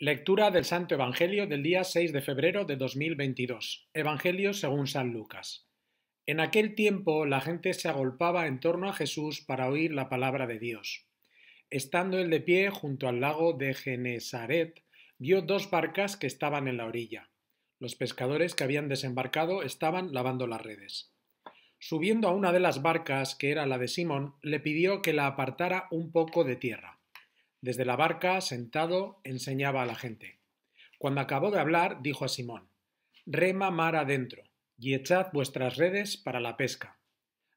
Lectura del Santo Evangelio del día 6 de febrero de 2022. Evangelio según San Lucas. En aquel tiempo la gente se agolpaba en torno a Jesús para oír la palabra de Dios. Estando él de pie junto al lago de Genesaret, vio dos barcas que estaban en la orilla. Los pescadores que habían desembarcado estaban lavando las redes. Subiendo a una de las barcas, que era la de Simón, le pidió que la apartara un poco de tierra. Desde la barca, sentado, enseñaba a la gente. Cuando acabó de hablar, dijo a Simón, Rema mar adentro, y echad vuestras redes para la pesca.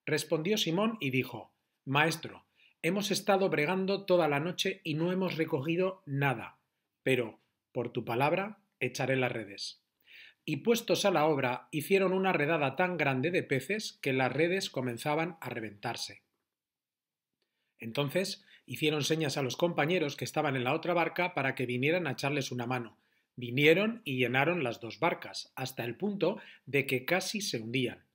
Respondió Simón y dijo, Maestro, hemos estado bregando toda la noche y no hemos recogido nada, pero, por tu palabra, echaré las redes. Y puestos a la obra, hicieron una redada tan grande de peces que las redes comenzaban a reventarse. Entonces hicieron señas a los compañeros que estaban en la otra barca para que vinieran a echarles una mano. Vinieron y llenaron las dos barcas, hasta el punto de que casi se hundían.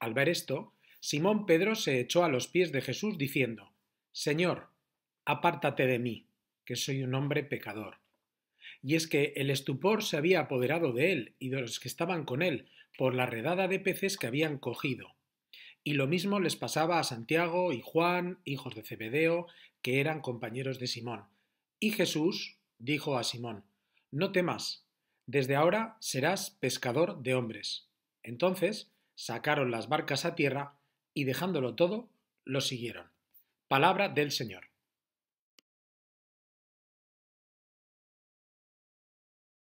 Al ver esto, Simón Pedro se echó a los pies de Jesús diciendo, Señor, apártate de mí, que soy un hombre pecador. Y es que el estupor se había apoderado de él y de los que estaban con él por la redada de peces que habían cogido. Y lo mismo les pasaba a Santiago y Juan, hijos de Zebedeo, que eran compañeros de Simón. Y Jesús dijo a Simón, No temas, desde ahora serás pescador de hombres. Entonces sacaron las barcas a tierra y dejándolo todo, lo siguieron. Palabra del Señor.